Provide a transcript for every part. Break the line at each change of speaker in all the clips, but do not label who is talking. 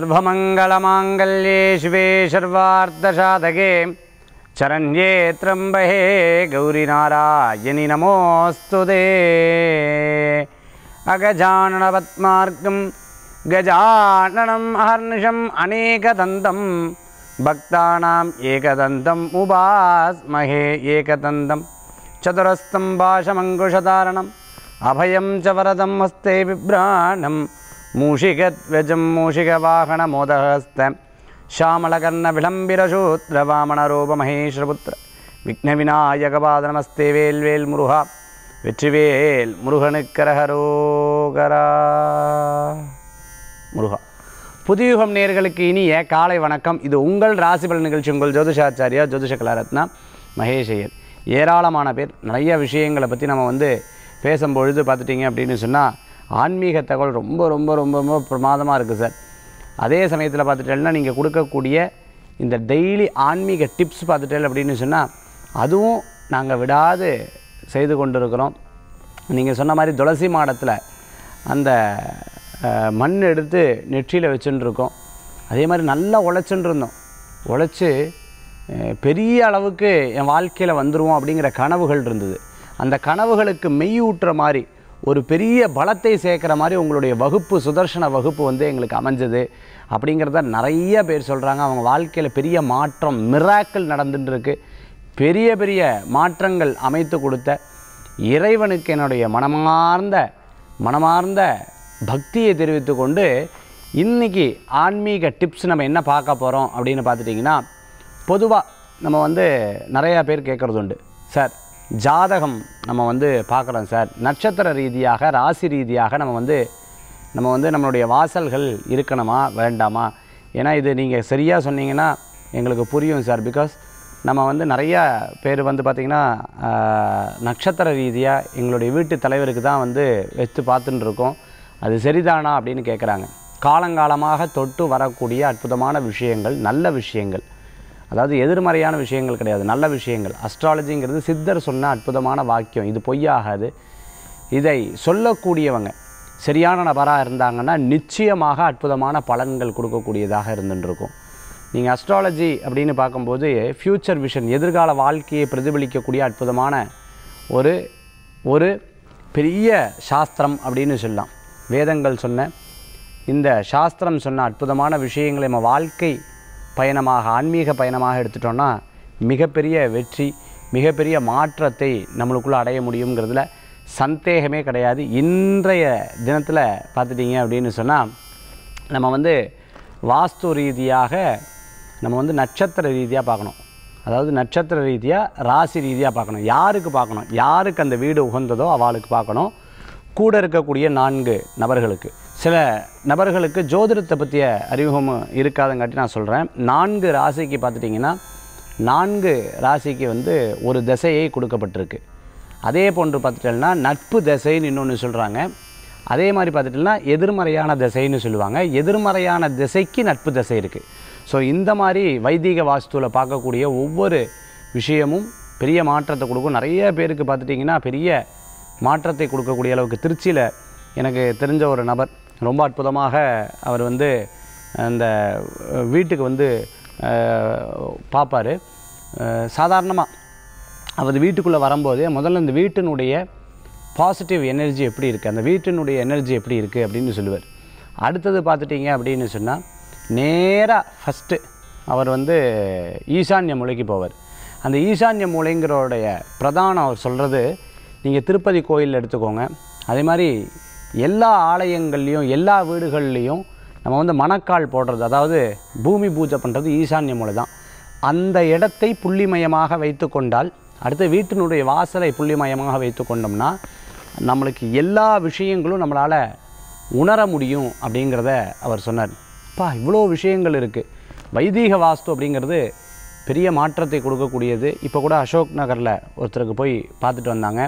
सर्वमङ्गलमाङ्गल्ये शिवे चरण्ये चरञ्जेत्रम्बहे गौरिनारायणि नमोऽस्तु दे अगजाननपद्मार्गं गजाननम् अहर्निशम् अनेकदन्तं भक्तानाम् एकदन्तम् उपास्महे एकदन्तं चतुरस्तं वाषमङ्कुशदानम् अभयं च वरदं हस्ते बिभ्राणम् மூஷிகத்வஜம் மூஷிகவாகன மோதஹஸ்த ஷாமளகர்ண விளம்பிரசூத்ர வாமணரூப மகேஸ்வரபுத்திர விக்ன விநாயகபாத நமஸ்தே வேல்வேல் முருகா வெற்றிவேல் முருகனுக்கரகரோகரா முருகா புதியுகம் நேர்களுக்கு இனிய காலை வணக்கம் இது உங்கள் ராசிபல் நிகழ்ச்சி உங்கள் ஜோதிஷாச்சாரியா ஜோதிஷ கலாரத்னா மகேஷயர் ஏராளமான பேர் நிறைய விஷயங்களை பற்றி நம்ம வந்து பேசும்பொழுது பார்த்துட்டிங்க அப்படின்னு சொன்னால் ஆன்மீக தகவல் ரொம்ப ரொம்ப ரொம்ப ரொம்ப பிரமாதமாக இருக்குது சார் அதே சமயத்தில் பார்த்துட்டேன்னா நீங்கள் கொடுக்கக்கூடிய இந்த டெய்லி ஆன்மீக டிப்ஸ் பார்த்துட்டேன் அப்படின்னு சொன்னால் அதுவும் நாங்கள் விடாது செய்து கொண்டிருக்கிறோம் நீங்கள் சொன்ன மாதிரி துளசி மாடத்தில் அந்த மண் எடுத்து நெற்றியில் வச்சுட்டுருக்கோம் அதே மாதிரி நல்லா உழைச்சுட்டு இருந்தோம் உழைச்சி பெரிய அளவுக்கு என் வாழ்க்கையில் வந்துடுவோம் அப்படிங்கிற கனவுகள் இருந்தது அந்த கனவுகளுக்கு மெய் ஊட்டுற மாதிரி ஒரு பெரிய பலத்தை சேர்க்குற மாதிரி உங்களுடைய வகுப்பு சுதர்சன வகுப்பு வந்து எங்களுக்கு அமைஞ்சது அப்படிங்கிறத நிறைய பேர் சொல்கிறாங்க அவங்க வாழ்க்கையில் பெரிய மாற்றம் மிராக்கள் நடந்துட்டுருக்கு பெரிய பெரிய மாற்றங்கள் அமைத்து கொடுத்த இறைவனுக்கு என்னுடைய மனமார்ந்த மனமார்ந்த பக்தியை தெரிவித்து கொண்டு இன்றைக்கி ஆன்மீக டிப்ஸ் நம்ம என்ன பார்க்க போகிறோம் அப்படின்னு பார்த்துட்டிங்கன்னா பொதுவாக நம்ம வந்து நிறையா பேர் கேட்குறது உண்டு சார் ஜாதகம் நம்ம வந்து பார்க்குறோம் சார் நட்சத்திர ரீதியாக ராசி ரீதியாக நம்ம வந்து நம்ம வந்து நம்மளுடைய வாசல்கள் இருக்கணுமா வேண்டாமா ஏன்னா இது நீங்கள் சரியாக சொன்னீங்கன்னா எங்களுக்கு புரியும் சார் பிகாஸ் நம்ம வந்து நிறையா பேர் வந்து பார்த்திங்கன்னா நட்சத்திர ரீதியாக எங்களுடைய வீட்டு தலைவருக்கு தான் வந்து வச்சு பார்த்துன்னு இருக்கோம் அது சரிதானா அப்படின்னு கேட்குறாங்க காலங்காலமாக தொட்டு வரக்கூடிய அற்புதமான விஷயங்கள் நல்ல விஷயங்கள் அதாவது எதிர்மறையான விஷயங்கள் கிடையாது நல்ல விஷயங்கள் அஸ்ட்ராலஜிங்கிறது சித்தர் சொன்ன அற்புதமான வாக்கியம் இது பொய்யாகாது இதை சொல்லக்கூடியவங்க சரியான நபராக இருந்தாங்கன்னா நிச்சயமாக அற்புதமான பலன்கள் கொடுக்கக்கூடியதாக இருந்துட்டுருக்கும் நீங்கள் அஸ்ட்ராலஜி அப்படின்னு பார்க்கும்போது ஃப்யூச்சர் விஷன் எதிர்கால வாழ்க்கையை பிரதிபலிக்கக்கூடிய அற்புதமான ஒரு ஒரு பெரிய சாஸ்திரம் அப்படின்னு சொல்லலாம் வேதங்கள் சொன்ன இந்த சாஸ்திரம் சொன்ன அற்புதமான விஷயங்களை நம்ம வாழ்க்கை பயணமாக ஆன்மீக பயணமாக எடுத்துட்டோன்னா மிகப்பெரிய வெற்றி மிகப்பெரிய மாற்றத்தை நம்மளுக்குள்ளே அடைய முடியுங்கிறதுல சந்தேகமே கிடையாது இன்றைய தினத்தில் பார்த்துட்டிங்க அப்படின்னு சொன்னால் நம்ம வந்து வாஸ்து ரீதியாக நம்ம வந்து நட்சத்திர ரீதியாக பார்க்கணும் அதாவது நட்சத்திர ரீதியாக ராசி ரீதியாக பார்க்கணும் யாருக்கு பார்க்கணும் யாருக்கு அந்த வீடு உகந்ததோ அவளுக்கு பார்க்கணும் கூட இருக்கக்கூடிய நான்கு நபர்களுக்கு சில நபர்களுக்கு ஜோதிடத்தை பற்றிய அறிமுகமும் இருக்காதங்காட்டி நான் சொல்கிறேன் நான்கு ராசிக்கு பார்த்துட்டிங்கன்னா நான்கு ராசிக்கு வந்து ஒரு திசையை கொடுக்கப்பட்டிருக்கு அதே போன்று பார்த்துட்டோம்னா நட்பு திசைன்னு இன்னொன்று சொல்கிறாங்க அதே மாதிரி பார்த்துட்டோம்னா எதிர்மறையான திசைன்னு சொல்லுவாங்க எதிர்மறையான திசைக்கு நட்பு திசை இருக்குது ஸோ இந்த மாதிரி வைதீக வாஸ்துவில் பார்க்கக்கூடிய ஒவ்வொரு விஷயமும் பெரிய மாற்றத்தை கொடுக்கும் நிறைய பேருக்கு பார்த்துட்டிங்கன்னா பெரிய மாற்றத்தை கொடுக்கக்கூடிய அளவுக்கு திருச்சியில் எனக்கு தெரிஞ்ச ஒரு நபர் ரொம்ப அற்புதமாக அவர் வந்து அந்த வீட்டுக்கு வந்து பார்ப்பார் சாதாரணமாக அவர் வீட்டுக்குள்ளே வரும்போது முதல்ல இந்த வீட்டினுடைய பாசிட்டிவ் எனர்ஜி எப்படி இருக்குது அந்த வீட்டினுடைய எனர்ஜி எப்படி இருக்குது அப்படின்னு சொல்லுவார் அடுத்தது பார்த்துட்டிங்க அப்படின்னு சொன்னால் நேராக ஃபஸ்ட்டு அவர் வந்து ஈசான்ய மூலைக்கு போவார் அந்த ஈசான்ய மூளைங்கிறோடைய பிரதானம் அவர் சொல்கிறது நீங்கள் திருப்பதி கோயில் எடுத்துக்கோங்க அதே மாதிரி எல்லா ஆலயங்கள்லேயும் எல்லா வீடுகள்லேயும் நம்ம வந்து மணக்கால் போடுறது அதாவது பூமி பூஜை பண்ணுறது ஈசான்ய மொழி தான் அந்த இடத்தை புள்ளிமயமாக வைத்து கொண்டால் அடுத்து வீட்டினுடைய வாசலை புள்ளிமயமாக வைத்து கொண்டோம்னா நம்மளுக்கு எல்லா விஷயங்களும் நம்மளால் உணர முடியும் அப்படிங்கிறத அவர் சொன்னார் அப்பா இவ்வளோ விஷயங்கள் இருக்குது வைதீக வாஸ்து அப்படிங்கிறது பெரிய மாற்றத்தை கொடுக்கக்கூடியது இப்போ கூட அசோக் நகரில் ஒருத்தருக்கு போய் பார்த்துட்டு வந்தாங்க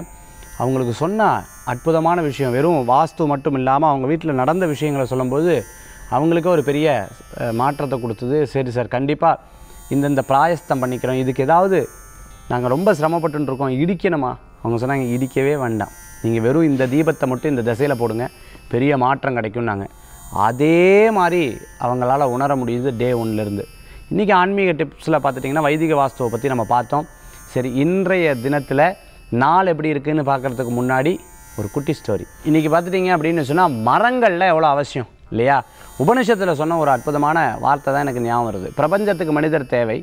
அவங்களுக்கு சொன்னால் அற்புதமான விஷயம் வெறும் வாஸ்து மட்டும் இல்லாமல் அவங்க வீட்டில் நடந்த விஷயங்களை சொல்லும்போது அவங்களுக்கே ஒரு பெரிய மாற்றத்தை கொடுத்தது சரி சார் கண்டிப்பாக இந்தந்த பிராயஸ்தம் பண்ணிக்கிறோம் இதுக்கு ஏதாவது நாங்கள் ரொம்ப சிரமப்பட்டுருக்கோம் இடிக்கணுமா அவங்க சொன்னாங்க இடிக்கவே வேண்டாம் நீங்கள் வெறும் இந்த தீபத்தை மட்டும் இந்த திசையில் போடுங்க பெரிய மாற்றம் கிடைக்கும் நாங்கள் அதே மாதிரி அவங்களால உணர முடியுது டே ஒன்லேருந்து இன்றைக்கி ஆன்மீக டிப்ஸில் பார்த்துட்டிங்கன்னா வைதிக வாஸ்துவை பற்றி நம்ம பார்த்தோம் சரி இன்றைய தினத்தில் நாள் எப்படி இருக்குதுன்னு பார்க்குறதுக்கு முன்னாடி ஒரு குட்டி ஸ்டோரி இன்றைக்கி பார்த்துட்டிங்க அப்படின்னு சொன்னால் மரங்களில் எவ்வளோ அவசியம் இல்லையா உபனிஷத்தில் சொன்ன ஒரு அற்புதமான வார்த்தை தான் எனக்கு ஞாபகம் வருது பிரபஞ்சத்துக்கு மனிதர் தேவை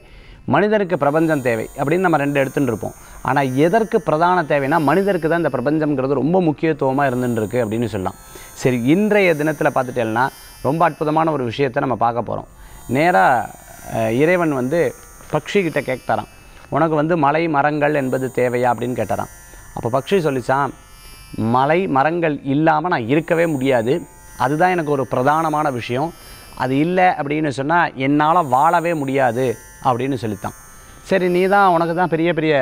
மனிதருக்கு பிரபஞ்சம் தேவை அப்படின்னு நம்ம ரெண்டு எடுத்துகிட்டு இருப்போம் ஆனால் எதற்கு பிரதான தேவைன்னா மனிதருக்கு தான் இந்த பிரபஞ்சம்ங்கிறது ரொம்ப முக்கியத்துவமாக இருந்துருக்கு அப்படின்னு சொல்லலாம் சரி இன்றைய தினத்தில் பார்த்துட்டேன்னா ரொம்ப அற்புதமான ஒரு விஷயத்தை நம்ம பார்க்க போகிறோம் நேராக இறைவன் வந்து பக்ஷிக்கிட்ட தரான் உனக்கு வந்து மலை மரங்கள் என்பது தேவையா அப்படின்னு கேட்டாரான் அப்போ பக்ஷி சொல்லிச்சான் மலை மரங்கள் இல்லாமல் நான் இருக்கவே முடியாது அதுதான் எனக்கு ஒரு பிரதானமான விஷயம் அது இல்லை அப்படின்னு சொன்னால் என்னால் வாழவே முடியாது அப்படின்னு சொல்லித்தான் சரி நீ தான் உனக்கு தான் பெரிய பெரிய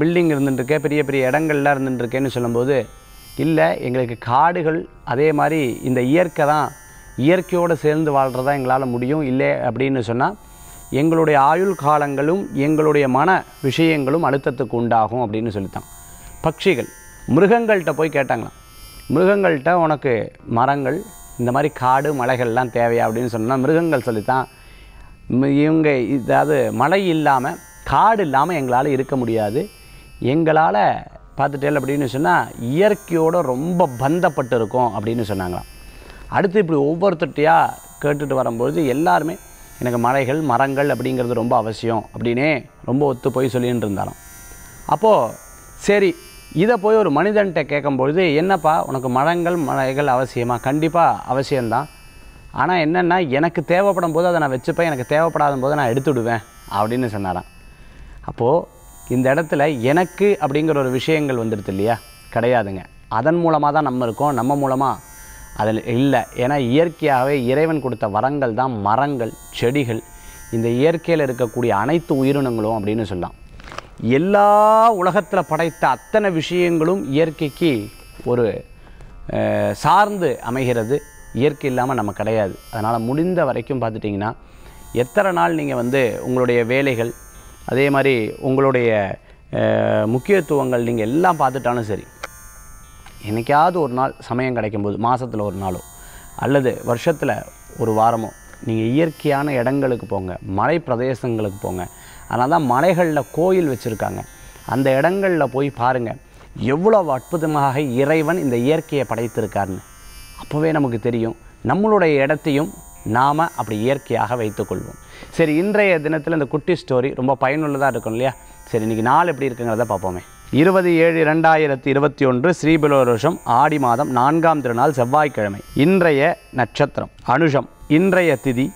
பில்டிங் இருந்துட்டுருக்க பெரிய பெரிய இடங்கள்லாம் இருந்துட்டுருக்கேன்னு சொல்லும்போது இல்லை எங்களுக்கு காடுகள் அதே மாதிரி இந்த இயற்கை தான் இயற்கையோடு சேர்ந்து வாழ்கிறதா எங்களால் முடியும் இல்லை அப்படின்னு சொன்னால் எங்களுடைய ஆயுள் காலங்களும் எங்களுடைய மன விஷயங்களும் அழுத்தத்துக்கு உண்டாகும் அப்படின்னு சொல்லித்தான் பட்சிகள் மிருகங்கள்கிட்ட போய் கேட்டாங்களாம் மிருகங்கள்கிட்ட உனக்கு மரங்கள் இந்த மாதிரி காடு மலைகள்லாம் தேவையா அப்படின்னு சொன்னால் மிருகங்கள் சொல்லித்தான் இவங்க இதாவது மழை இல்லாமல் காடு இல்லாமல் எங்களால் இருக்க முடியாது எங்களால் பார்த்துட்டேன் அப்படின்னு சொன்னால் இயற்கையோடு ரொம்ப பந்தப்பட்டு இருக்கும் அப்படின்னு சொன்னாங்களாம் அடுத்து இப்படி ஒவ்வொருத்தட்டையாக கேட்டுட்டு வரும்பொழுது எல்லாருமே எனக்கு மலைகள் மரங்கள் அப்படிங்கிறது ரொம்ப அவசியம் அப்படின்னே ரொம்ப ஒத்து போய் சொல்லின்னு இருந்தாலும் அப்போது சரி இதை போய் ஒரு மனிதன்கிட்ட கேட்கும்பொழுது என்னப்பா உனக்கு மரங்கள் மலைகள் அவசியமாக கண்டிப்பாக அவசியம்தான் ஆனால் என்னென்னா எனக்கு தேவைப்படும் போது அதை நான் வச்சுப்பேன் எனக்கு தேவைப்படாத போது நான் எடுத்துடுவேன் அப்படின்னு சொன்னாராம் அப்போது இந்த இடத்துல எனக்கு அப்படிங்கிற ஒரு விஷயங்கள் வந்துடுது இல்லையா கிடையாதுங்க அதன் மூலமாக தான் நம்ம இருக்கோம் நம்ம மூலமாக அதில் இல்லை ஏன்னா இயற்கையாகவே இறைவன் கொடுத்த வரங்கள் தான் மரங்கள் செடிகள் இந்த இயற்கையில் இருக்கக்கூடிய அனைத்து உயிரினங்களும் அப்படின்னு சொல்லலாம் எல்லா உலகத்தில் படைத்த அத்தனை விஷயங்களும் இயற்கைக்கு ஒரு சார்ந்து அமைகிறது இயற்கை இல்லாமல் நம்ம கிடையாது அதனால் முடிந்த வரைக்கும் பார்த்துட்டிங்கன்னா எத்தனை நாள் நீங்கள் வந்து உங்களுடைய வேலைகள் அதே மாதிரி உங்களுடைய முக்கியத்துவங்கள் நீங்கள் எல்லாம் பார்த்துட்டாலும் சரி என்றைக்காவது ஒரு நாள் சமயம் கிடைக்கும்போது மாதத்தில் ஒரு நாளோ அல்லது வருஷத்தில் ஒரு வாரமோ நீங்கள் இயற்கையான இடங்களுக்கு போங்க மலை பிரதேசங்களுக்கு போங்க அதனால் தான் மலைகளில் கோயில் வச்சுருக்காங்க அந்த இடங்களில் போய் பாருங்கள் எவ்வளோ அற்புதமாக இறைவன் இந்த இயற்கையை படைத்திருக்காருன்னு அப்போவே நமக்கு தெரியும் நம்மளுடைய இடத்தையும் நாம் அப்படி இயற்கையாக வைத்துக்கொள்வோம் சரி இன்றைய தினத்தில் இந்த குட்டி ஸ்டோரி ரொம்ப பயனுள்ளதாக இருக்கும் இல்லையா சரி இன்றைக்கி நாள் எப்படி இருக்குங்கிறத பார்ப்போமே இருபது ஏழு ரெண்டாயிரத்தி இருபத்தி ஒன்று ஸ்ரீபிலோருஷம் ஆடி மாதம் நான்காம் திருநாள் செவ்வாய்க்கிழமை இன்றைய நட்சத்திரம் அனுஷம் இன்றைய திதி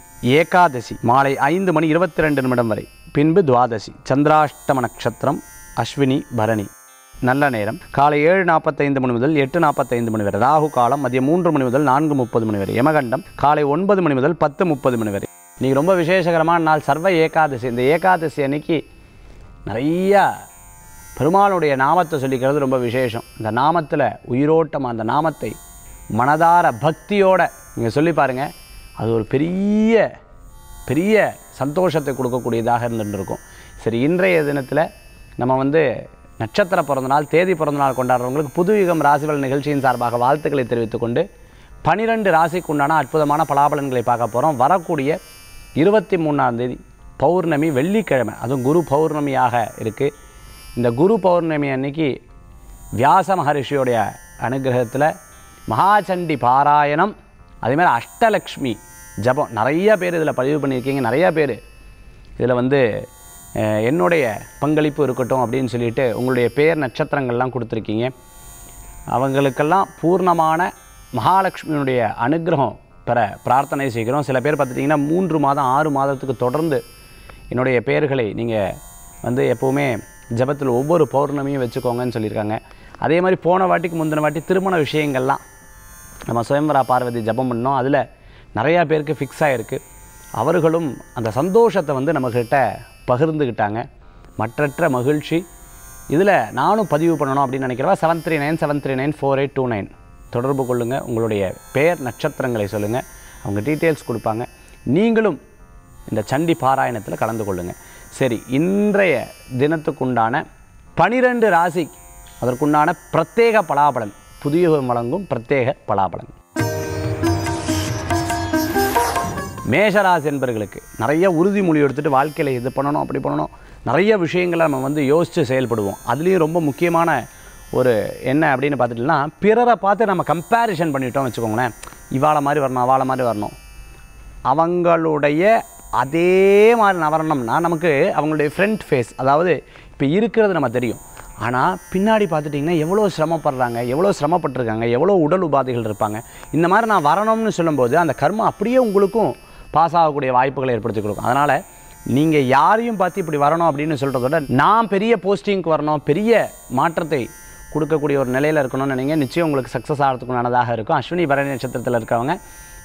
ஏகாதசி மாலை ஐந்து மணி இருபத்தி ரெண்டு நிமிடம் வரை பின்பு துவாதசி சந்திராஷ்டம நட்சத்திரம் அஸ்வினி பரணி நல்ல நேரம் காலை ஏழு நாற்பத்தைந்து மணி முதல் எட்டு நாற்பத்தைந்து மணி வரை ராகு காலம் மதியம் மூன்று மணி முதல் நான்கு முப்பது மணி வரை யமகண்டம் காலை ஒன்பது மணி முதல் பத்து முப்பது மணி வரை இன்றைக்கி ரொம்ப விசேஷகரமான நாள் சர்வ ஏகாதசி இந்த ஏகாதசி அன்னைக்கு நிறையா பெருமானுடைய நாமத்தை சொல்லிக்கிறது ரொம்ப விசேஷம் இந்த நாமத்தில் உயிரோட்டம் அந்த நாமத்தை மனதார பக்தியோடு நீங்கள் சொல்லி பாருங்கள் அது ஒரு பெரிய பெரிய சந்தோஷத்தை கொடுக்கக்கூடியதாக இருந்துருக்கும் சரி இன்றைய தினத்தில் நம்ம வந்து நட்சத்திர பிறந்தநாள் தேதி பிறந்தநாள் கொண்டாடுறவங்களுக்கு புதுயுகம் ராசிகள் நிகழ்ச்சியின் சார்பாக வாழ்த்துக்களை தெரிவித்துக்கொண்டு பனிரெண்டு ராசிக்கு உண்டான அற்புதமான பலாபலன்களை பார்க்க போகிறோம் வரக்கூடிய இருபத்தி மூணாம் தேதி பௌர்ணமி வெள்ளிக்கிழமை அதுவும் குரு பௌர்ணமியாக இருக்குது இந்த குரு பௌர்ணமி அன்னைக்கு வியாச மகரிஷியோடைய அனுகிரகத்தில் மகாச்சண்டி பாராயணம் அதேமாதிரி அஷ்டலக்ஷ்மி ஜபம் நிறையா பேர் இதில் பதிவு பண்ணியிருக்கீங்க நிறையா பேர் இதில் வந்து என்னுடைய பங்களிப்பு இருக்கட்டும் அப்படின்னு சொல்லிட்டு உங்களுடைய பேர் நட்சத்திரங்கள்லாம் கொடுத்துருக்கீங்க அவங்களுக்கெல்லாம் பூர்ணமான மகாலட்சுமியினுடைய அனுகிரகம் பெற பிரார்த்தனை செய்கிறோம் சில பேர் பார்த்துட்டிங்கன்னா மூன்று மாதம் ஆறு மாதத்துக்கு தொடர்ந்து என்னுடைய பெயர்களை நீங்கள் வந்து எப்போவுமே ஜபத்தில் ஒவ்வொரு பௌர்ணமியும் வச்சுக்கோங்கன்னு சொல்லியிருக்காங்க அதே மாதிரி போன வாட்டிக்கு முந்தின வாட்டி திருமண விஷயங்கள்லாம் நம்ம சுயம்பரா பார்வதி ஜபம் பண்ணோம் அதில் நிறையா பேருக்கு ஃபிக்ஸ் ஆகிருக்கு அவர்களும் அந்த சந்தோஷத்தை வந்து நம்மக்கிட்ட பகிர்ந்துக்கிட்டாங்க மற்றற்ற மகிழ்ச்சி இதில் நானும் பதிவு பண்ணணும் அப்படின்னு நினைக்கிறவா seven three nine seven three nine four eight two nine தொடர்பு கொள்ளுங்கள் உங்களுடைய பெயர் நட்சத்திரங்களை சொல்லுங்கள் அவங்க டீட்டெயில்ஸ் கொடுப்பாங்க நீங்களும் இந்த சண்டி பாராயணத்தில் கலந்து கொள்ளுங்கள் சரி இன்றைய தினத்துக்குண்டான பனிரெண்டு ராசி அதற்குண்டான பிரத்யேக பலாபலன் புதிய வழங்கும் பிரத்யேக பலாபலன் மேஷராசி என்பர்களுக்கு நிறைய உறுதிமொழி எடுத்துகிட்டு வாழ்க்கையில் இது பண்ணணும் அப்படி பண்ணணும் நிறைய விஷயங்களை நம்ம வந்து யோசித்து செயல்படுவோம் அதுலேயும் ரொம்ப முக்கியமான ஒரு என்ன அப்படின்னு பார்த்துட்டுனா பிறரை பார்த்து நம்ம கம்பேரிசன் பண்ணிட்டோம் வச்சுக்கோங்களேன் இவாளை மாதிரி வரணும் அவளை மாதிரி வரணும் அவங்களுடைய அதே மாதிரி வரணும்னா நமக்கு அவங்களுடைய ஃப்ரண்ட் ஃபேஸ் அதாவது இப்போ இருக்கிறது நம்ம தெரியும் ஆனால் பின்னாடி பார்த்துட்டிங்கன்னா எவ்வளோ சிரமப்படுறாங்க எவ்வளோ சிரமப்பட்டிருக்காங்க எவ்வளோ உடல் உபாதைகள் இருப்பாங்க இந்த மாதிரி நான் வரணும்னு சொல்லும்போது அந்த கர்மம் அப்படியே உங்களுக்கும் பாஸ் ஆகக்கூடிய வாய்ப்புகளை ஏற்படுத்தி கொடுக்கும் அதனால் நீங்கள் யாரையும் பார்த்து இப்படி வரணும் அப்படின்னு சொல்கிறத விட நான் பெரிய போஸ்டிங்க்கு வரணும் பெரிய மாற்றத்தை கொடுக்கக்கூடிய ஒரு நிலையில் இருக்கணும்னு நீங்கள் நிச்சயம் உங்களுக்கு சக்ஸஸ் ஆகிறதுக்குனானதாக இருக்கும் அஸ்வினி பரணி நட்சத்திரத்தில் இருக்கவங்க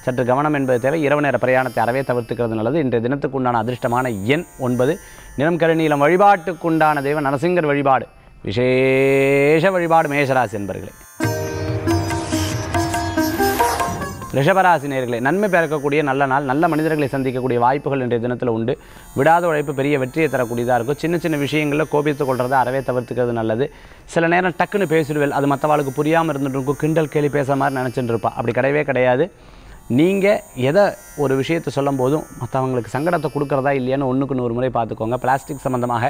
சற்று கவனம் என்பது தேவை இரவு நேர பிரயாணத்தை அறவே தவிர்த்துக்கிறது நல்லது இன்றைய தினத்துக்கு உண்டான அதிர்ஷ்டமான எண் ஒன்பது நிறம் கருநீளம் வழிபாட்டுக்குண்டான தெய்வ நரசிங்கர் வழிபாடு விசேஷ வழிபாடு மேஷராசி என்பர்களே நேர்களை நன்மை பிறக்கக்கூடிய நல்ல நாள் நல்ல மனிதர்களை சந்திக்கக்கூடிய வாய்ப்புகள் இன்றைய தினத்தில் உண்டு விடாத உழைப்பு பெரிய வெற்றியை தரக்கூடியதாக இருக்கும் சின்ன சின்ன விஷயங்களில் கோபித்துக் கொள்கிறத அறவே தவிர்த்துக்கிறது நல்லது சில நேரம் டக்குன்னு பேசிடுவேன் அது மற்றவாளுக்கு புரியாமல் இருந்துட்டு இருக்கும் கிண்டல் கேள்வி பேச மாதிரி நினச்சிட்டு இருப்பா அப்படி கிடையவே கிடையாது நீங்கள் எதை ஒரு விஷயத்தை சொல்லும் போதும் மற்றவங்களுக்கு சங்கடத்தை கொடுக்குறதா இல்லையான்னு ஒன்றுக்கு நூறு முறை பார்த்துக்கோங்க பிளாஸ்டிக் சம்மந்தமாக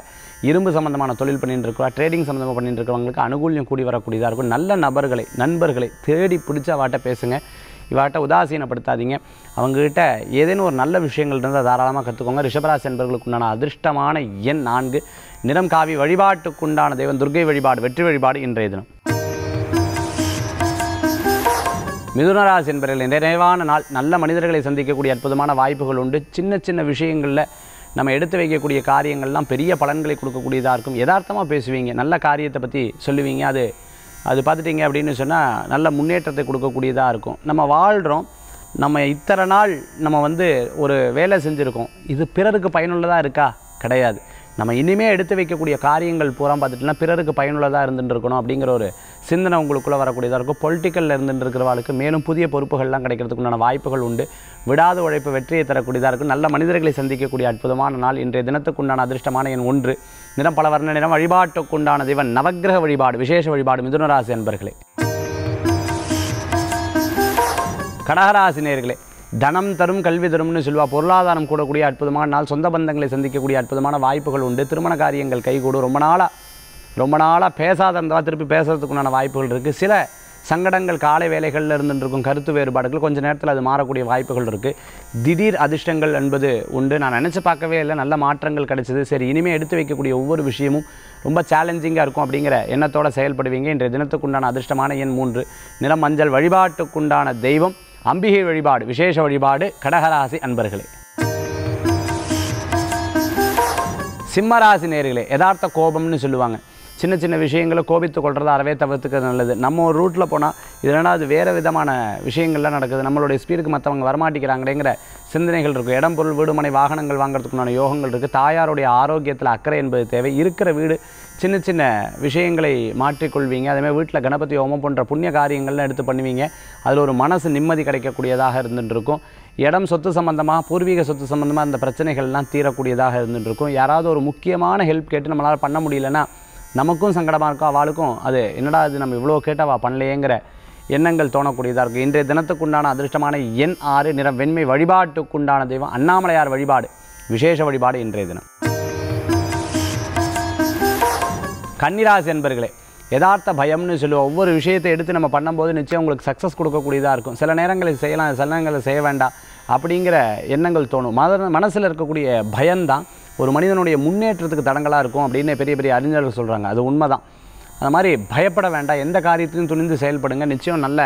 இரும்பு சம்மந்தமான தொழில் பண்ணிட்டு இருக்கா ட்ரேடிங் சம்மந்தமாக பண்ணிட்டு இருக்கிறவங்களுக்கு அனுகூலியம் கூடி வரக்கூடியதாக இருக்கும் நல்ல நபர்களை நண்பர்களை தேடி பிடிச்ச வாட்ட பேசுங்க இவாட்ட உதாசீனப்படுத்தாதீங்க அவங்ககிட்ட ஏதேனும் ஒரு நல்ல விஷயங்கள் இருந்தால் தாராளமாக கற்றுக்கோங்க ரிஷபராசி என்பர்களுக்கு உண்டான அதிர்ஷ்டமான எண் நான்கு நிறம் காவி வழிபாட்டுக்குண்டான தெய்வம் துர்கை வழிபாடு வெற்றி வழிபாடு இன்றைய தினம் மிதுனராசி என்பவர்கள் நிறைவான நாள் நல்ல மனிதர்களை சந்திக்கக்கூடிய அற்புதமான வாய்ப்புகள் உண்டு சின்ன சின்ன விஷயங்களில் நம்ம எடுத்து வைக்கக்கூடிய காரியங்கள்லாம் பெரிய பலன்களை கொடுக்கக்கூடியதாக இருக்கும் யதார்த்தமாக பேசுவீங்க நல்ல காரியத்தை பற்றி சொல்லுவீங்க அது அது பார்த்துட்டிங்க அப்படின்னு சொன்னால் நல்ல முன்னேற்றத்தை கொடுக்கக்கூடியதாக இருக்கும் நம்ம வாழ்கிறோம் நம்ம இத்தனை நாள் நம்ம வந்து ஒரு வேலை செஞ்சுருக்கோம் இது பிறருக்கு பயனுள்ளதாக இருக்கா கிடையாது நம்ம இனிமே எடுத்து வைக்கக்கூடிய காரியங்கள் பூரா பார்த்துட்டுனா பிறருக்கு பயனுள்ளதாக இருந்துட்டு இருக்கணும் அப்படிங்கிற ஒரு சிந்தனை உங்களுக்குள்ளே வரக்கூடியதாக இருக்கும் பொலிட்டிக்கலில் இருந்துட்டு இருக்கிறவாளுக்கு மேலும் புதிய பொறுப்புகள்லாம் கிடைக்கிறதுக்கு உண்டான வாய்ப்புகள் உண்டு விடாத உழைப்பு வெற்றியை தரக்கூடியதாக இருக்கும் நல்ல மனிதர்களை சந்திக்கக்கூடிய அற்புதமான நாள் இன்றைய தினத்துக்குண்டான அதிர்ஷ்டமான என் ஒன்று நிறம் பல வர்ண நிறம் வழிபாட்டுக்குண்டான தெய்வன் நவகிரக வழிபாடு விசேஷ வழிபாடு மிதுனராசி என்பர்களே கடகராசினியர்களே தனம் தரும் கல்வி தரும்னு சொல்லுவா பொருளாதாரம் கூடக்கூடிய அற்புதமான நாள் சொந்த பந்தங்களை சந்திக்கக்கூடிய அற்புதமான வாய்ப்புகள் உண்டு திருமண காரியங்கள் கைகூடும் ரொம்ப நாளாக ரொம்ப நாளாக பேசாத இருந்தால் திருப்பி பேசுறதுக்குண்டான வாய்ப்புகள் இருக்குது சில சங்கடங்கள் காலை வேலைகளில் இருந்துருக்கும் கருத்து வேறுபாடுகள் கொஞ்சம் நேரத்தில் அது மாறக்கூடிய வாய்ப்புகள் இருக்குது திடீர் அதிர்ஷ்டங்கள் என்பது உண்டு நான் நினச்சி பார்க்கவே இல்லை நல்ல மாற்றங்கள் கிடச்சிது சரி இனிமேல் எடுத்து வைக்கக்கூடிய ஒவ்வொரு விஷயமும் ரொம்ப சேலஞ்சிங்காக இருக்கும் அப்படிங்கிற எண்ணத்தோடு செயல்படுவீங்க இன்றைய தினத்துக்குண்டான அதிர்ஷ்டமான எண் மூன்று நிலம் மஞ்சள் வழிபாட்டுக்குண்டான தெய்வம் அம்பிகை வழிபாடு விசேஷ வழிபாடு கடகராசி அன்பர்களே சிம்மராசி நேர்களே யதார்த்த கோபம்னு சொல்லுவாங்க சின்ன சின்ன விஷயங்களை கோபித்து கொள்றதை அறவே தவிர்த்துக்கிறது நல்லது நம்ம ஒரு ரூட்டில் போனால் இதுனா அது வேறு விதமான விஷயங்கள்லாம் நடக்குது நம்மளுடைய ஸ்பீடுக்கு மற்றவங்க வரமாட்டேங்கிறாங்களேங்கிற சிந்தனைகள் இருக்கும் இடம் பொருள் வீடுமனை வாகனங்கள் வாங்குறதுக்குண்டான யோகங்கள் இருக்குது தாயாருடைய ஆரோக்கியத்தில் அக்கறை என்பது தேவை இருக்கிற வீடு சின்ன சின்ன விஷயங்களை மாற்றிக்கொள்வீங்க அதேமாதிரி வீட்டில் கணபதி ஹோமம் போன்ற புண்ணிய காரியங்கள்லாம் எடுத்து பண்ணுவீங்க அதில் ஒரு மனசு நிம்மதி கிடைக்கக்கூடியதாக இருந்துருக்கும் இடம் சொத்து சம்மந்தமாக பூர்வீக சொத்து சம்மந்தமாக அந்த பிரச்சனைகள்லாம் தீரக்கூடியதாக இருந்துருக்கும் யாராவது ஒரு முக்கியமான ஹெல்ப் கேட்டு நம்மளால் பண்ண முடியலன்னா நமக்கும் சங்கடமாக இருக்கும் அவளுக்கும் அது என்னடா அது நம்ம இவ்வளோ கேட்டவா பண்ணலையேங்கிற எண்ணங்கள் தோணக்கூடியதாக இருக்கும் இன்றைய தினத்துக்குண்டான அதிர்ஷ்டமான எண் ஆறு நிறம் வெண்மை வழிபாட்டுக்குண்டான தெய்வம் அண்ணாமலையார் வழிபாடு விசேஷ வழிபாடு இன்றைய தினம் கன்னிராசி என்பர்களே யதார்த்த பயம்னு சொல்லுவோம் ஒவ்வொரு விஷயத்தை எடுத்து நம்ம பண்ணும்போது நிச்சயம் உங்களுக்கு சக்ஸஸ் கொடுக்கக்கூடியதாக இருக்கும் சில நேரங்களில் செய்யலாம் சில நேரங்களில் செய்ய வேண்டாம் அப்படிங்கிற எண்ணங்கள் தோணும் மத மனசில் இருக்கக்கூடிய பயம்தான் ஒரு மனிதனுடைய முன்னேற்றத்துக்கு தடங்களாக இருக்கும் அப்படின்னு பெரிய பெரிய அறிஞர்கள் சொல்கிறாங்க அது உண்மைதான் அந்த மாதிரி பயப்பட வேண்டாம் எந்த காரியத்தையும் துணிந்து செயல்படுங்க நிச்சயம் நல்ல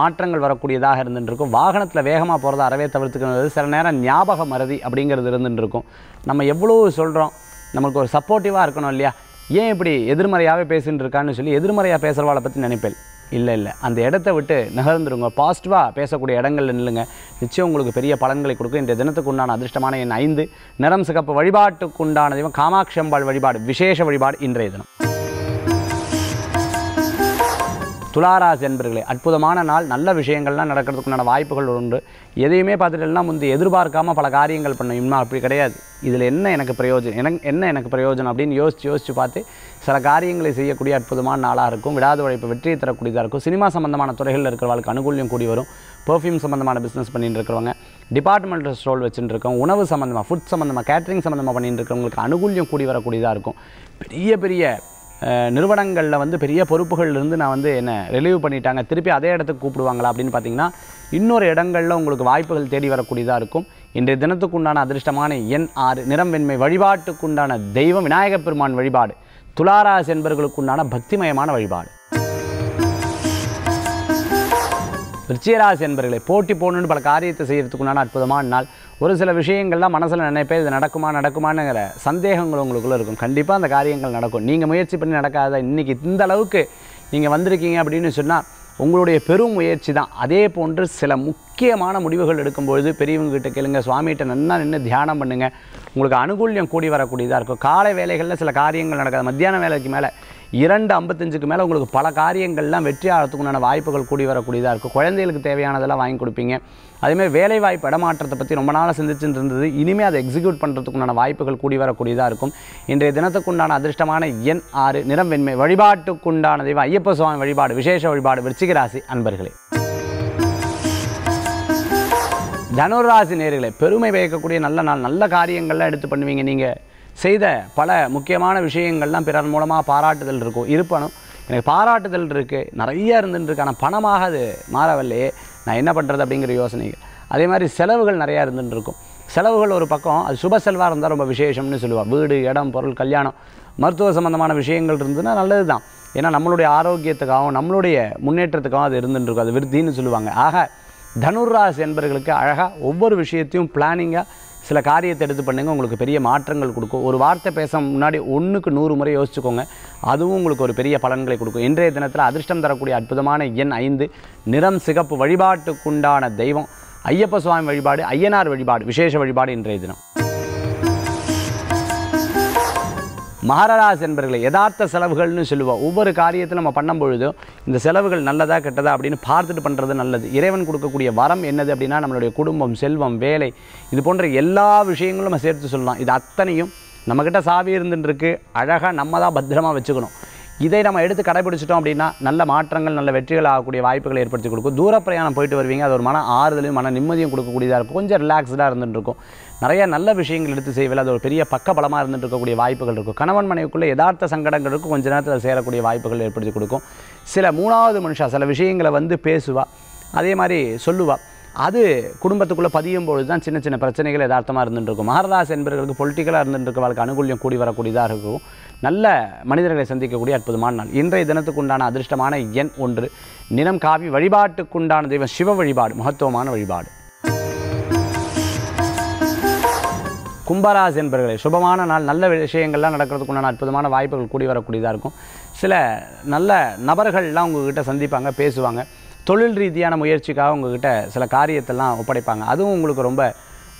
மாற்றங்கள் வரக்கூடியதாக இருந்துருக்கும் வாகனத்தில் வேகமாக போகிறத அறவே தவிர்த்துக்கிறது சில நேரம் ஞாபக மறதி அப்படிங்கிறது இருந்துருக்கும் நம்ம எவ்வளோ சொல்கிறோம் நம்மளுக்கு ஒரு சப்போர்ட்டிவாக இருக்கணும் இல்லையா ஏன் இப்படி எதிர்மறையாகவே பேசிகிட்டு இருக்கான்னு சொல்லி எதிர்மறையாக பேசுகிறவாளை பற்றி நினைப்பேன் இல்லை இல்லை அந்த இடத்த விட்டு நகர்ந்துருங்க பாசிட்டிவாக பேசக்கூடிய இடங்கள்ல நில்லுங்க நிச்சயம் உங்களுக்கு பெரிய பலன்களை கொடுக்கும் இந்த தினத்துக்கு உண்டான அதிர்ஷ்டமான என் ஐந்து நிறம் சிகப்பு வழிபாட்டுக்கு உண்டான தெய்வம் காமாட்சி அம்பாள் வழிபாடு விசேஷ வழிபாடு இன்றைய தினம் துளாராசி என்பர்களே அற்புதமான நாள் நல்ல விஷயங்கள்லாம் நடக்கிறதுக்குண்டான வாய்ப்புகள் உண்டு எதையுமே பார்த்துட்டுலாம் முந்தி எதிர்பார்க்காம பல காரியங்கள் பண்ண இம்மா அப்படி கிடையாது இதில் என்ன எனக்கு பிரயோஜனம் எனக்கு என்ன எனக்கு பிரயோஜனம் அப்படின்னு யோசித்து யோசித்து பார்த்து சில காரியங்களை செய்யக்கூடிய அற்புதமான நாளாக இருக்கும் விடாத உழைப்பு வெற்றியை தரக்கூடியதாக இருக்கும் சினிமா சம்பந்தமான துறைகளில் வாழ்க்கை அனுகூலியம் கூடி வரும் பர்ஃப்யூம் சம்மந்தமான பிஸ்னஸ் பண்ணிட்டு இருக்கிறவங்க டிபார்ட்மெண்டல் ஸ்டோல் வச்சுட்டு இருக்கோம் உணவு சம்மந்தமாக ஃபுட் சம்மந்தமாக கேட்ரிங் சம்மந்தமாக பண்ணிட்டு இருக்கிறவங்களுக்கு அனுகூலியம் கூடி வரக்கூடியதாக இருக்கும் பெரிய பெரிய நிறுவனங்களில் வந்து பெரிய பொறுப்புகள்லேருந்து நான் வந்து என்னை ரிலீவ் பண்ணிட்டாங்க திருப்பி அதே இடத்துக்கு கூப்பிடுவாங்களா அப்படின்னு பார்த்தீங்கன்னா இன்னொரு இடங்களில் உங்களுக்கு வாய்ப்புகள் தேடி வரக்கூடியதாக இருக்கும் இன்றைய தினத்துக்கு உண்டான அதிர்ஷ்டமான எண் ஆறு நிறம் வெண்மை வழிபாட்டுக்குண்டான தெய்வம் விநாயகப் பெருமான் வழிபாடு துளாராசி என்பவர்களுக்குண்டான பக்திமயமான வழிபாடு விருச்சிகராசி என்பர்களை போட்டி போகணுன்னு பல காரியத்தை செய்கிறதுக்குண்டான அற்புதமான நாள் ஒரு சில விஷயங்கள்லாம் மனசில் நினைப்பேன் இது நடக்குமா நடக்குமானுங்கிற சந்தேகங்கள் உங்களுக்குள்ளே இருக்கும் கண்டிப்பாக அந்த காரியங்கள் நடக்கும் நீங்கள் முயற்சி பண்ணி நடக்காத இன்றைக்கி இந்த அளவுக்கு நீங்கள் வந்திருக்கீங்க அப்படின்னு சொன்னால் உங்களுடைய பெரும் முயற்சி தான் அதே போன்று சில முக்கியமான முடிவுகள் எடுக்கும்பொழுது பெரியவங்ககிட்ட கேளுங்க சுவாமிகிட்ட நல்லா நின்று தியானம் பண்ணுங்கள் உங்களுக்கு அனுகூல்யம் கூடி வரக்கூடியதாக இருக்கும் காலை வேலைகளில் சில காரியங்கள் நடக்காது மத்தியான வேலைக்கு மேலே இரண்டு ஐம்பத்தஞ்சுக்கு மேலே உங்களுக்கு பல காரியங்கள்லாம் வெற்றி ஆகிறதுக்குண்டான வாய்ப்புகள் கூடி வரக்கூடியதாக இருக்கும் குழந்தைகளுக்கு தேவையானதெல்லாம் வாங்கி கொடுப்பீங்க அதேமாதிரி வேலைவாய்ப்பு இடமாற்றத்தை பற்றி ரொம்ப நாளாக சிந்திச்சுட்டு இருந்தது இனிமேல் அதை எக்ஸிக்யூட் பண்ணுறதுக்குண்டான வாய்ப்புகள் கூடி வரக்கூடியதாக இருக்கும் இன்றைய தினத்துக்குண்டான அதிர்ஷ்டமான எண் ஆறு நிறம் வெண்மை வழிபாட்டுக்குண்டான தெய்வம் ஐயப்ப சுவாமி வழிபாடு விசேஷ வழிபாடு விருச்சிகராசி அன்பர்களே தனுராசி நேர்களை பெருமை பயக்கக்கூடிய நல்ல நாள் நல்ல காரியங்கள்லாம் எடுத்து பண்ணுவீங்க நீங்கள் செய்த பல முக்கியமான விஷயங்கள்லாம் பிறர் மூலமாக பாராட்டுதல் இருக்கும் இருப்பணும் எனக்கு பாராட்டுதல் இருக்குது நிறைய இருந்துட்டுருக்கு ஆனால் பணமாக அது மாறவில்லையே நான் என்ன பண்ணுறது அப்படிங்கிற யோசனைகள் அதே மாதிரி செலவுகள் நிறையா இருந்துட்டுருக்கும் செலவுகள் ஒரு பக்கம் அது சுப செலவாக இருந்தால் ரொம்ப விசேஷம்னு சொல்லுவாள் வீடு இடம் பொருள் கல்யாணம் மருத்துவ சம்மந்தமான விஷயங்கள் இருந்ததுன்னா நல்லது தான் ஏன்னா நம்மளுடைய ஆரோக்கியத்துக்காகவும் நம்மளுடைய முன்னேற்றத்துக்காகவும் அது இருந்துட்டுருக்கும் அது விருத்தின்னு சொல்லுவாங்க ஆக தனுர்ராசி என்பவர்களுக்கு அழகாக ஒவ்வொரு விஷயத்தையும் பிளானிங்காக சில காரியத்தை எடுத்து பண்ணுங்கள் உங்களுக்கு பெரிய மாற்றங்கள் கொடுக்கும் ஒரு வார்த்தை பேச முன்னாடி ஒன்றுக்கு நூறு முறை யோசிச்சுக்கோங்க அதுவும் உங்களுக்கு ஒரு பெரிய பலன்களை கொடுக்கும் இன்றைய தினத்தில் அதிர்ஷ்டம் தரக்கூடிய அற்புதமான எண் ஐந்து நிறம் சிகப்பு வழிபாட்டுக்குண்டான தெய்வம் ஐயப்ப சுவாமி வழிபாடு ஐயனார் வழிபாடு விசேஷ வழிபாடு இன்றைய தினம் மகரராசி என்பர்களை யதார்த்த செலவுகள்னு சொல்லுவோம் ஒவ்வொரு காரியத்தை நம்ம பண்ணும் பொழுதும் இந்த செலவுகள் நல்லதா கெட்டதா அப்படின்னு பார்த்துட்டு பண்ணுறது நல்லது இறைவன் கொடுக்கக்கூடிய வரம் என்னது அப்படின்னா நம்மளுடைய குடும்பம் செல்வம் வேலை இது போன்ற எல்லா விஷயங்களும் நம்ம சேர்த்து சொல்லலாம் இது அத்தனையும் நம்மக்கிட்ட சாவி இருந்துட்டுருக்கு அழகாக நம்ம தான் பத்திரமாக வச்சுக்கணும் இதை நம்ம எடுத்து கடைபிடிச்சிட்டோம் அப்படின்னா நல்ல மாற்றங்கள் நல்ல வெற்றிகள் ஆகக்கூடிய வாய்ப்புகளை ஏற்படுத்தி கொடுக்கும் தூர பிரயாணம் போயிட்டு வருவீங்க அது ஒரு மன ஆறுதலையும் மன நிம்மதியும் கொடுக்கக்கூடியதாக இருக்கும் கொஞ்சம் ரிலாக்ஸ்டாக இருந்துட்டு இருக்கும் நிறைய நல்ல விஷயங்கள் எடுத்து செய்வதில் அது ஒரு பெரிய பக்க பலமாக இருந்துட்டு இருக்கக்கூடிய வாய்ப்புகள் இருக்கும் கணவன் மனைவிக்குள்ளே யதார்த்த இருக்கும் கொஞ்ச நேரத்தில் சேரக்கூடிய வாய்ப்புகள் ஏற்படுத்தி கொடுக்கும் சில மூணாவது மனுஷா சில விஷயங்களை வந்து பேசுவா அதே மாதிரி சொல்லுவாள் அது குடும்பத்துக்குள்ளே பதியும் பொழுது தான் சின்ன சின்ன பிரச்சனைகள் யதார்த்தமாக இருந்துருக்கும் இருக்கும் என்பவர்களுக்கு பொலிட்டிக்கலாக இருந்துட்டு இருக்க வாழ்க்கை அனுகூலியம் கூடி வரக்கூடியதாக இருக்கும் நல்ல மனிதர்களை சந்திக்கக்கூடிய அற்புதமான நாள் இன்றைய தினத்துக்குண்டான அதிர்ஷ்டமான எண் ஒன்று நினம் காவி வழிபாட்டுக்குண்டான தெய்வம் சிவ வழிபாடு மகத்துவமான வழிபாடு கும்பராசி என்பர்களே சுபமான நாள் நல்ல விஷயங்கள்லாம் நடக்கிறதுக்குண்டான அற்புதமான வாய்ப்புகள் கூடி வரக்கூடியதாக இருக்கும் சில நல்ல நபர்கள்லாம் உங்கள்கிட்ட சந்திப்பாங்க பேசுவாங்க தொழில் ரீதியான முயற்சிக்காக உங்கள்கிட்ட சில காரியத்தெல்லாம் ஒப்படைப்பாங்க அதுவும் உங்களுக்கு ரொம்ப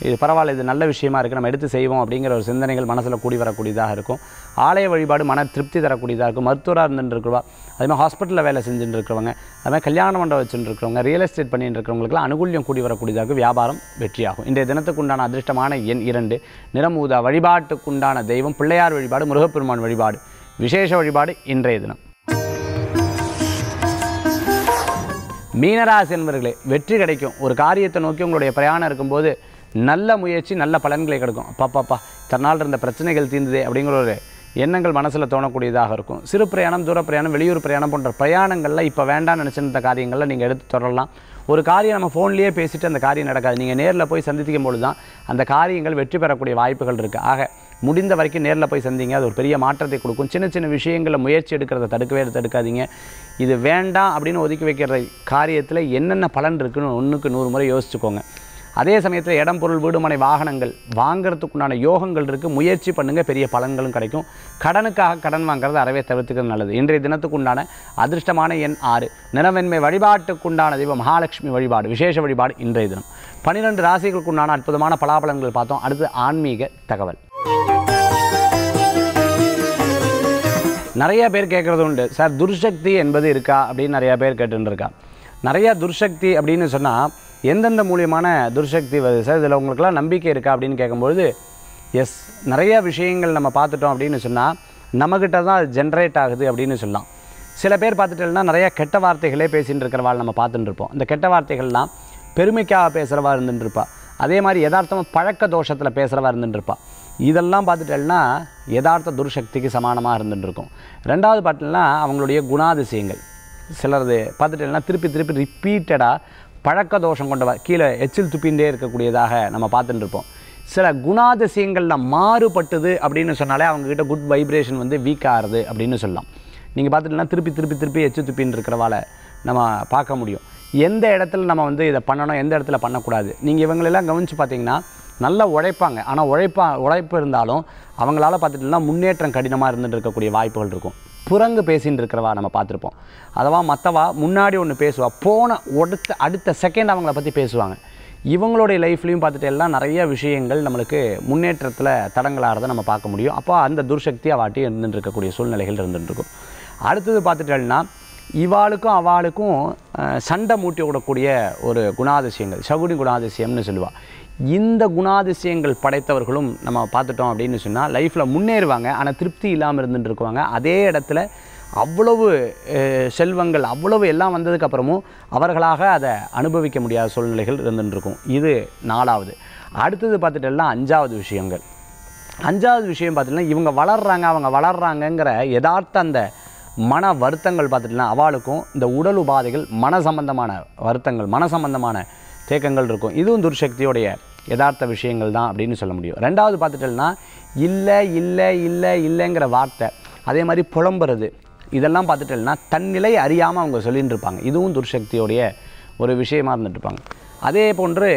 இது பரவாயில்ல இது நல்ல விஷயமா இருக்குது நம்ம எடுத்து செய்வோம் அப்படிங்கிற ஒரு சிந்தனைகள் மனசில் கூடி வரக்கூடியதாக இருக்கும் ஆலய வழிபாடு மன திருப்தி தரக்கூடியதாக இருக்கும் மருத்துவராக இருந்துட்டு இருக்கிறவா அதுமாதிரி ஹாஸ்பிட்டலில் வேலை செஞ்சுட்டு இருக்கிறவங்க அதுமாதிரி கல்யாண மண்டபம் வச்சுட்டு இருக்கிறவங்க ரியல் எஸ்டேட் பண்ணிட்டு இருக்கிறவங்களுக்குலாம் அனுகூல்யம் கூடி வரக்கூடியதாக வியாபாரம் வெற்றியாகும் இன்றைய தினத்துக்குண்டான அதிர்ஷ்டமான எண் இரண்டு நிறமூதா வழிபாட்டுக்குண்டான தெய்வம் பிள்ளையார் வழிபாடு முருகப்பெருமான் வழிபாடு விசேஷ வழிபாடு இன்றைய தினம் மீனராசி என்பவர்களே வெற்றி கிடைக்கும் ஒரு காரியத்தை நோக்கி உங்களுடைய பிரயாணம் இருக்கும்போது நல்ல முயற்சி நல்ல பலன்களை கிடைக்கும் அப்பாப்பாப்பா தன்னால் இருந்த பிரச்சனைகள் தீர்ந்தது அப்படிங்கிற ஒரு எண்ணங்கள் மனசில் தோணக்கூடியதாக இருக்கும் சிறு பிரயாணம் தூர பிரயாணம் வெளியூர் பிரயாணம் போன்ற பிரயாணங்களில் இப்போ வேண்டாம்னு நினச்சிருந்த காரியங்களில் நீங்கள் எடுத்து தொடரலாம் ஒரு காரியம் நம்ம ஃபோன்லேயே பேசிட்டு அந்த காரியம் நடக்காது நீங்கள் நேரில் போய் சந்திக்கும் பொழுது தான் அந்த காரியங்கள் வெற்றி பெறக்கூடிய வாய்ப்புகள் இருக்குது ஆக முடிந்த வரைக்கும் நேரில் போய் சந்திங்க அது ஒரு பெரிய மாற்றத்தை கொடுக்கும் சின்ன சின்ன விஷயங்களில் முயற்சி எடுக்கிறத தடுக்கவே தடுக்காதீங்க இது வேண்டாம் அப்படின்னு ஒதுக்கி வைக்கிற காரியத்தில் என்னென்ன பலன் இருக்குன்னு ஒன்றுக்கு நூறு முறை யோசிச்சுக்கோங்க அதே சமயத்தில் இடம் பொருள் வீடுமனை வாகனங்கள் வாங்கிறதுக்குண்டான யோகங்கள் இருக்குது முயற்சி பண்ணுங்கள் பெரிய பலன்களும் கிடைக்கும் கடனுக்காக கடன் வாங்குறது அறவே தவிர்த்துக்கிறது நல்லது இன்றைய தினத்துக்குண்டான அதிர்ஷ்டமான எண் ஆறு நிலவெண்மை வழிபாட்டுக்குண்டான தெய்வம் மகாலட்சுமி வழிபாடு விசேஷ வழிபாடு இன்றைய தினம் பன்னிரெண்டு ராசிகளுக்குண்டான அற்புதமான பலாபலன்கள் பார்த்தோம் அடுத்து ஆன்மீக தகவல் நிறையா பேர் கேட்குறது உண்டு சார் துர்சக்தி என்பது இருக்கா அப்படின்னு நிறையா பேர் கேட்டுருக்கா நிறையா துர்சக்தி அப்படின்னு சொன்னால் எந்தெந்த மூலியமான துர்சக்தி வருது சார் இதில் உங்களுக்குலாம் நம்பிக்கை இருக்கா அப்படின்னு கேட்கும்பொழுது எஸ் நிறையா விஷயங்கள் நம்ம பார்த்துட்டோம் அப்படின்னு சொன்னால் நம்மக்கிட்ட தான் அது ஜென்ரேட் ஆகுது அப்படின்னு சொல்லலாம் சில பேர் பார்த்துட்டோம்னா நிறையா கெட்ட வார்த்தைகளே பேசிகிட்டு இருக்கிறவாள் நம்ம பார்த்துட்டு இருப்போம் இந்த கெட்ட வார்த்தைகள்லாம் பெருமைக்காக பேசுகிறவா இருந்துட்டுருப்பா அதே மாதிரி யதார்த்தமாக பழக்க தோஷத்தில் பேசுகிறவா இருந்துட்டுருப்பா இதெல்லாம் பார்த்துட்டோம்னா யதார்த்த துர்சக்திக்கு சமானமாக இருந்துட்டுருக்கும் ரெண்டாவது பாட்டில்னா அவங்களுடைய குணாதிசயங்கள் சிலரது பார்த்துட்டேன்னா திருப்பி திருப்பி ரிப்பீட்டடாக பழக்க தோஷம் கொண்ட கீழே எச்சில் துப்பின்றே இருக்கக்கூடியதாக நம்ம பார்த்துட்டு இருப்போம் சில குணாதிசயங்களில் மாறுபட்டுது அப்படின்னு சொன்னாலே அவங்கக்கிட்ட குட் வைப்ரேஷன் வந்து வீக் ஆகுது அப்படின்னு சொல்லலாம் நீங்கள் பார்த்துட்டுனா திருப்பி திருப்பி திருப்பி எச்சு துப்பின்னு இருக்கிறவால நம்ம பார்க்க முடியும் எந்த இடத்துல நம்ம வந்து இதை பண்ணணும் எந்த இடத்துல பண்ணக்கூடாது நீங்கள் இவங்களெல்லாம் கவனித்து பார்த்தீங்கன்னா நல்லா உழைப்பாங்க ஆனால் உழைப்பா உழைப்பு இருந்தாலும் அவங்களால பார்த்துட்டுனா முன்னேற்றம் கடினமாக இருந்துகிட்டு இருக்கக்கூடிய வாய்ப்புகள் இருக்கும் புறங்கு பேசின்னு இருக்கிறவா நம்ம பார்த்துருப்போம் அதவா மற்றவா முன்னாடி ஒன்று பேசுவா போன அடுத்த அடுத்த செகண்ட் அவங்கள பற்றி பேசுவாங்க இவங்களுடைய லைஃப்லேயும் பார்த்துட்டு எல்லாம் நிறைய விஷயங்கள் நம்மளுக்கு முன்னேற்றத்தில் தடங்களாகிறத நம்ம பார்க்க முடியும் அப்போ அந்த துர்சக்தி அவாட்டி இருந்துருக்கக்கூடிய இருக்கக்கூடிய சூழ்நிலைகள் இருந்துருக்கும் அடுத்தது பார்த்துட்டேன்னா இவாளுக்கும் அவளுக்கும் சண்டை மூட்டி விடக்கூடிய ஒரு குணாதிசயங்கள் சகுனி குணாதிசயம்னு சொல்லுவாள் இந்த குணாதிசயங்கள் படைத்தவர்களும் நம்ம பார்த்துட்டோம் அப்படின்னு சொன்னால் லைஃப்பில் முன்னேறுவாங்க ஆனால் திருப்தி இல்லாமல் இருந்துட்டு இருக்குவாங்க அதே இடத்துல அவ்வளவு செல்வங்கள் அவ்வளவு எல்லாம் வந்ததுக்கப்புறமும் அவர்களாக அதை அனுபவிக்க முடியாத சூழ்நிலைகள் இருந்துட்டுருக்கும் இது நாலாவது அடுத்தது பார்த்துட்டெல்லாம் அஞ்சாவது விஷயங்கள் அஞ்சாவது விஷயம் பார்த்திங்கன்னா இவங்க வளர்கிறாங்க அவங்க வளர்கிறாங்கங்கிற யதார்த்த அந்த மன வருத்தங்கள் பார்த்துட்டுனா அவளுக்கும் இந்த உடல் உபாதைகள் மன சம்பந்தமான வருத்தங்கள் மன சம்பந்தமான தேக்கங்கள் இருக்கும் இதுவும் துர்சக்தியோடைய யதார்த்த விஷயங்கள் தான் அப்படின்னு சொல்ல முடியும் ரெண்டாவது பார்த்துட்டோம்னா இல்லை இல்லை இல்லை இல்லைங்கிற வார்த்தை அதே மாதிரி புலம்புறது இதெல்லாம் பார்த்துட்டோம்னா தன்னிலை அறியாமல் அவங்க சொல்லிகிட்டு இருப்பாங்க இதுவும் துர்சக்தியோடைய ஒரு விஷயமாக இருந்துட்டு இருப்பாங்க அதே போன்று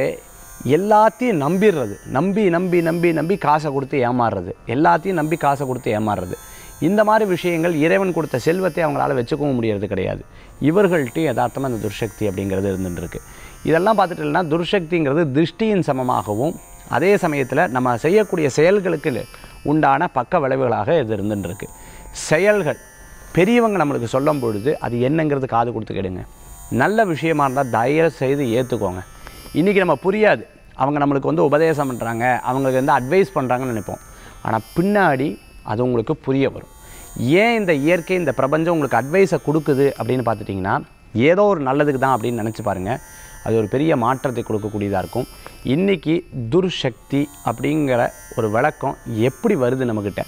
எல்லாத்தையும் நம்பிடுறது நம்பி நம்பி நம்பி நம்பி காசை கொடுத்து ஏமாறுறது எல்லாத்தையும் நம்பி காசை கொடுத்து ஏமாறுறது இந்த மாதிரி விஷயங்கள் இறைவன் கொடுத்த செல்வத்தை அவங்களால வச்சுக்கவும் முடியறது கிடையாது இவர்கள்ட்டையும் யதார்த்தமாக அந்த துர்சக்தி அப்படிங்கிறது இருந்துட்டுருக்கு இதெல்லாம் பார்த்துட்டு இல்லைன்னா துர்சக்திங்கிறது திருஷ்டியின் சமமாகவும் அதே சமயத்தில் நம்ம செய்யக்கூடிய செயல்களுக்கு உண்டான பக்க விளைவுகளாக இது இருந்துட்டுருக்கு செயல்கள் பெரியவங்க நம்மளுக்கு சொல்லும் பொழுது அது என்னங்கிறது காது கொடுத்து கேடுங்க நல்ல விஷயமா இருந்தால் தயவு செய்து ஏற்றுக்கோங்க இன்றைக்கி நம்ம புரியாது அவங்க நம்மளுக்கு வந்து உபதேசம் பண்ணுறாங்க அவங்களுக்கு வந்து அட்வைஸ் பண்ணுறாங்கன்னு நினைப்போம் ஆனால் பின்னாடி அது உங்களுக்கு புரிய வரும் ஏன் இந்த இயற்கை இந்த பிரபஞ்சம் உங்களுக்கு அட்வைஸை கொடுக்குது அப்படின்னு பார்த்துட்டிங்கன்னா ஏதோ ஒரு நல்லதுக்கு தான் அப்படின்னு நினச்சி பாருங்கள் அது ஒரு பெரிய மாற்றத்தை கொடுக்கக்கூடியதாக இருக்கும் இன்றைக்கி துர்சக்தி அப்படிங்கிற ஒரு விளக்கம் எப்படி வருது நம்மக்கிட்ட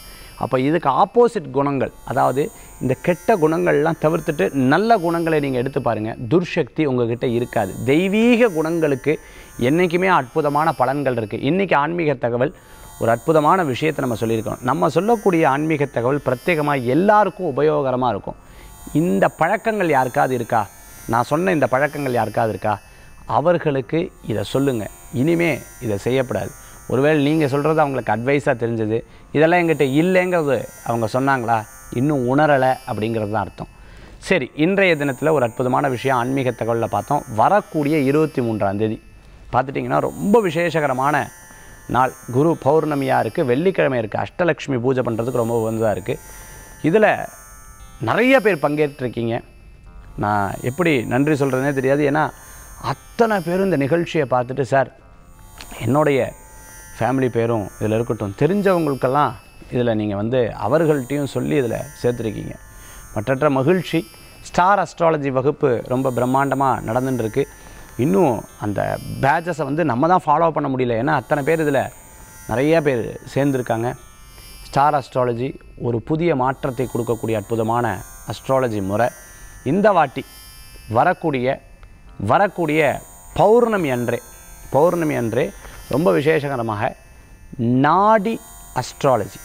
அப்போ இதுக்கு ஆப்போசிட் குணங்கள் அதாவது இந்த கெட்ட குணங்கள்லாம் தவிர்த்துட்டு நல்ல குணங்களை நீங்கள் எடுத்து பாருங்கள் துர்சக்தி உங்ககிட்ட இருக்காது தெய்வீக குணங்களுக்கு என்றைக்குமே அற்புதமான பலன்கள் இருக்குது இன்றைக்கி ஆன்மீக தகவல் ஒரு அற்புதமான விஷயத்தை நம்ம சொல்லியிருக்கோம் நம்ம சொல்லக்கூடிய ஆன்மீக தகவல் பிரத்யேகமாக எல்லாருக்கும் உபயோகரமாக இருக்கும் இந்த பழக்கங்கள் யாருக்காவது இருக்கா நான் சொன்ன இந்த பழக்கங்கள் யாருக்காவது இருக்கா அவர்களுக்கு இதை சொல்லுங்கள் இனிமே இதை செய்யப்படாது ஒருவேளை நீங்கள் சொல்கிறது அவங்களுக்கு அட்வைஸாக தெரிஞ்சது இதெல்லாம் எங்கிட்ட இல்லைங்கிறது அவங்க சொன்னாங்களா இன்னும் உணரலை அப்படிங்கிறது தான் அர்த்தம் சரி இன்றைய தினத்தில் ஒரு அற்புதமான விஷயம் ஆன்மீக தகவலில் பார்த்தோம் வரக்கூடிய இருபத்தி மூன்றாம் தேதி பார்த்துட்டிங்கன்னா ரொம்ப விசேஷகரமான நாள் குரு பௌர்ணமியாக இருக்குது வெள்ளிக்கிழமை இருக்குது அஷ்டலக்ஷ்மி பூஜை பண்ணுறதுக்கு ரொம்ப உகந்ததாக இருக்குது இதில் நிறைய பேர் பங்கேற்றிருக்கீங்க நான் எப்படி நன்றி சொல்கிறதுனே தெரியாது ஏன்னா அத்தனை பேரும் இந்த நிகழ்ச்சியை பார்த்துட்டு சார் என்னுடைய ஃபேமிலி பேரும் இதில் இருக்கட்டும் தெரிஞ்சவங்களுக்கெல்லாம் இதில் நீங்கள் வந்து அவர்கள்ட்டையும் சொல்லி இதில் சேர்த்துருக்கீங்க மற்றற்ற மகிழ்ச்சி ஸ்டார் அஸ்ட்ராலஜி வகுப்பு ரொம்ப பிரம்மாண்டமாக நடந்துட்டுருக்கு இன்னும் அந்த பேஜஸை வந்து நம்ம தான் ஃபாலோ பண்ண முடியல ஏன்னா அத்தனை பேர் இதில் நிறைய பேர் சேர்ந்துருக்காங்க ஸ்டார் அஸ்ட்ராலஜி ஒரு புதிய மாற்றத்தை கொடுக்கக்கூடிய அற்புதமான அஸ்ட்ராலஜி முறை இந்த வாட்டி வரக்கூடிய வரக்கூடிய பௌர்ணமி அன்றே பௌர்ணமி அன்றே ரொம்ப விசேஷகரமாக நாடி அஸ்ட்ராலஜி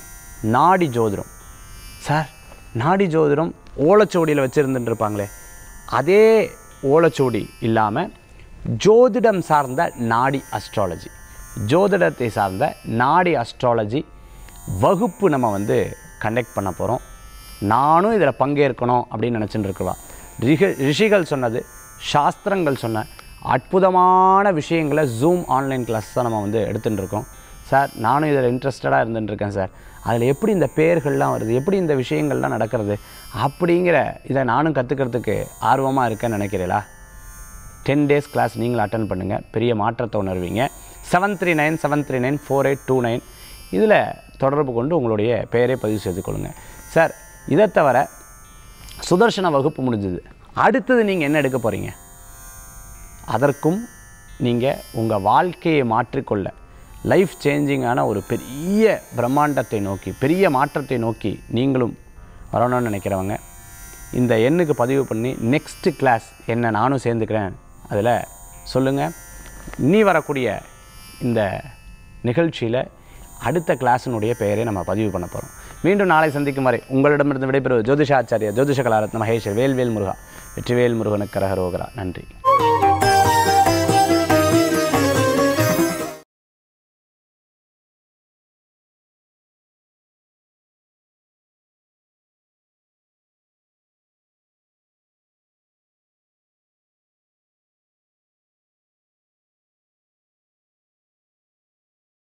நாடி ஜோதிடம் சார் நாடி ஜோதிடம் ஓலச்சோடியில் வச்சுருந்துருப்பாங்களே அதே ஓலச்சுவடி இல்லாமல் ஜோதிடம் சார்ந்த நாடி அஸ்ட்ராலஜி ஜோதிடத்தை சார்ந்த நாடி அஸ்ட்ராலஜி வகுப்பு நம்ம வந்து கண்டக்ட் பண்ண போகிறோம் நானும் இதில் பங்கேற்கணும் அப்படின்னு நினச்சிட்டு இருக்கலாம் ரிஷிகள் சொன்னது சாஸ்திரங்கள் சொன்ன அற்புதமான விஷயங்களை ஜூம் ஆன்லைன் கிளாஸ் தான் நம்ம வந்து எடுத்துகிட்டு இருக்கோம் சார் நானும் இதில் இன்ட்ரெஸ்டடாக இருந்துட்டுருக்கேன் சார் அதில் எப்படி இந்த பேர்கள்லாம் வருது எப்படி இந்த விஷயங்கள்லாம் நடக்கிறது அப்படிங்கிற இதை நானும் கற்றுக்கிறதுக்கு ஆர்வமாக இருக்கேன்னு நினைக்கிறீங்களா டென் டேஸ் கிளாஸ் நீங்களும் அட்டன் பண்ணுங்கள் பெரிய மாற்றத்தை உணர்வீங்க seven three nine seven three nine four eight two nine இதில் தொடர்பு கொண்டு உங்களுடைய பெயரை பதிவு செய்து கொள்ளுங்கள் சார் இதை தவிர சுதர்சன வகுப்பு முடிஞ்சுது அடுத்தது நீங்கள் என்ன எடுக்க போகிறீங்க அதற்கும் நீங்கள் உங்கள் வாழ்க்கையை மாற்றிக்கொள்ள லைஃப் சேஞ்சிங்கான ஒரு பெரிய பிரம்மாண்டத்தை நோக்கி பெரிய மாற்றத்தை நோக்கி நீங்களும் வரணும்னு நினைக்கிறவங்க இந்த எண்ணுக்கு பதிவு பண்ணி நெக்ஸ்ட்டு கிளாஸ் என்ன நானும் சேர்ந்துக்கிறேன் அதில் சொல்லுங்கள் இனி வரக்கூடிய இந்த நிகழ்ச்சியில் அடுத்த கிளாஸினுடைய பெயரை நம்ம பதிவு பண்ண போகிறோம் மீண்டும் நாளை சந்திக்கும் வரை உங்களிடமிருந்து விடைபெறுவது ஜோதிஷாச்சாரியா ஜோதிஷ கலாரத்ன மகேஷர் வேல்வேல் முருகா வெற்றிவேல் முருகனுக்கு கரகரோகரா நன்றி